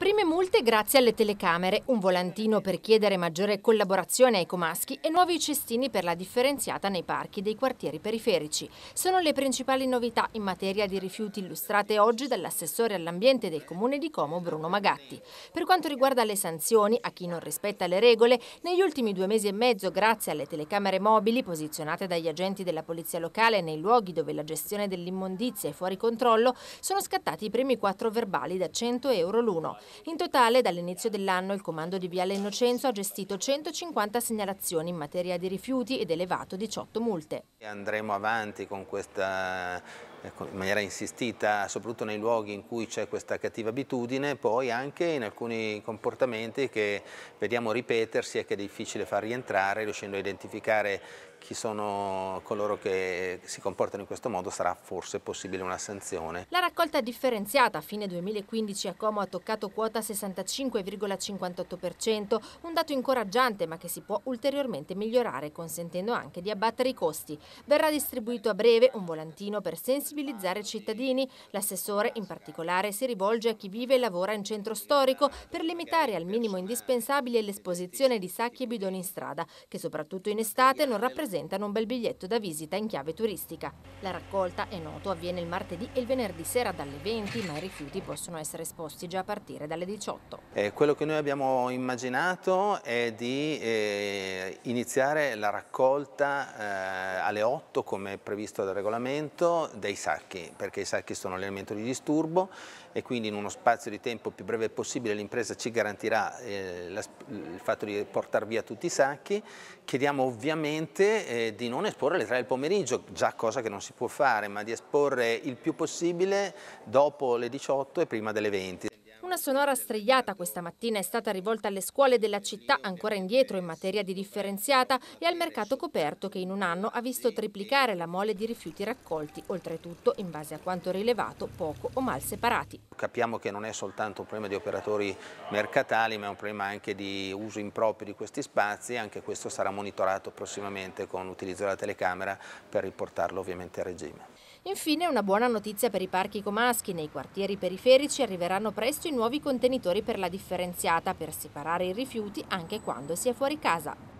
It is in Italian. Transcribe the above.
Prime multe grazie alle telecamere, un volantino per chiedere maggiore collaborazione ai comaschi e nuovi cestini per la differenziata nei parchi dei quartieri periferici. Sono le principali novità in materia di rifiuti illustrate oggi dall'assessore all'ambiente del comune di Como Bruno Magatti. Per quanto riguarda le sanzioni a chi non rispetta le regole, negli ultimi due mesi e mezzo grazie alle telecamere mobili posizionate dagli agenti della polizia locale nei luoghi dove la gestione dell'immondizia è fuori controllo, sono scattati i primi quattro verbali da 100 euro l'uno. In totale, dall'inizio dell'anno, il comando di Viale Innocenzo ha gestito 150 segnalazioni in materia di rifiuti ed elevato 18 multe. Andremo avanti con questa ecco, in maniera insistita, soprattutto nei luoghi in cui c'è questa cattiva abitudine, poi anche in alcuni comportamenti che vediamo ripetersi e che è difficile far rientrare, riuscendo a identificare chi sono coloro che si comportano in questo modo sarà forse possibile una sanzione. La raccolta differenziata a fine 2015 a Como ha toccato quota 65,58%, un dato incoraggiante ma che si può ulteriormente migliorare consentendo anche di abbattere i costi. Verrà distribuito a breve un volantino per sensibilizzare i cittadini. L'assessore in particolare si rivolge a chi vive e lavora in centro storico per limitare al minimo indispensabile l'esposizione di sacchi e bidoni in strada, che soprattutto in estate non rappresentano presentano un bel biglietto da visita in chiave turistica. La raccolta, è noto, avviene il martedì e il venerdì sera dalle 20, ma i rifiuti possono essere esposti già a partire dalle 18. Eh, quello che noi abbiamo immaginato è di eh, iniziare la raccolta eh, alle 8, come previsto dal regolamento, dei sacchi, perché i sacchi sono l'elemento di disturbo e quindi in uno spazio di tempo più breve possibile l'impresa ci garantirà eh, la, il fatto di portare via tutti i sacchi. Chiediamo ovviamente eh, di non esporre alle 3 del pomeriggio, già cosa che non si può fare, ma di esporre il più possibile dopo le 18 e prima delle 20. Una sonora strigliata questa mattina è stata rivolta alle scuole della città ancora indietro in materia di differenziata e al mercato coperto che in un anno ha visto triplicare la mole di rifiuti raccolti, oltretutto, in base a quanto rilevato, poco o mal separati. Capiamo che non è soltanto un problema di operatori mercatali, ma è un problema anche di uso improprio di questi spazi e anche questo sarà monitorato prossimamente con l'utilizzo della telecamera per riportarlo ovviamente a regime. Infine una buona notizia per i parchi comaschi. Nei quartieri periferici arriveranno presto i nuovi contenitori per la differenziata per separare i rifiuti anche quando si è fuori casa.